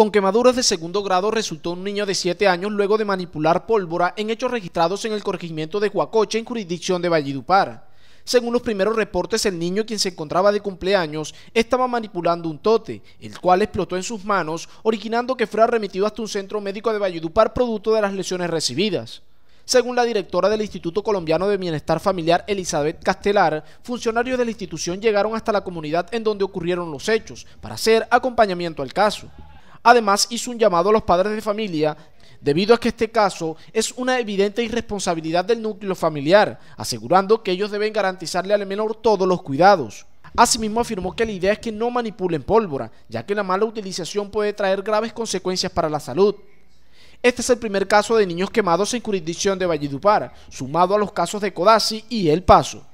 Con quemaduras de segundo grado resultó un niño de 7 años luego de manipular pólvora en hechos registrados en el corregimiento de Huacoche en jurisdicción de Valledupar. Según los primeros reportes, el niño quien se encontraba de cumpleaños estaba manipulando un tote, el cual explotó en sus manos, originando que fuera remitido hasta un centro médico de Valledupar producto de las lesiones recibidas. Según la directora del Instituto Colombiano de Bienestar Familiar, Elizabeth Castelar, funcionarios de la institución llegaron hasta la comunidad en donde ocurrieron los hechos para hacer acompañamiento al caso. Además, hizo un llamado a los padres de familia debido a que este caso es una evidente irresponsabilidad del núcleo familiar, asegurando que ellos deben garantizarle al menor todos los cuidados. Asimismo afirmó que la idea es que no manipulen pólvora, ya que la mala utilización puede traer graves consecuencias para la salud. Este es el primer caso de niños quemados en jurisdicción de Valledupar, sumado a los casos de Codazzi y El Paso.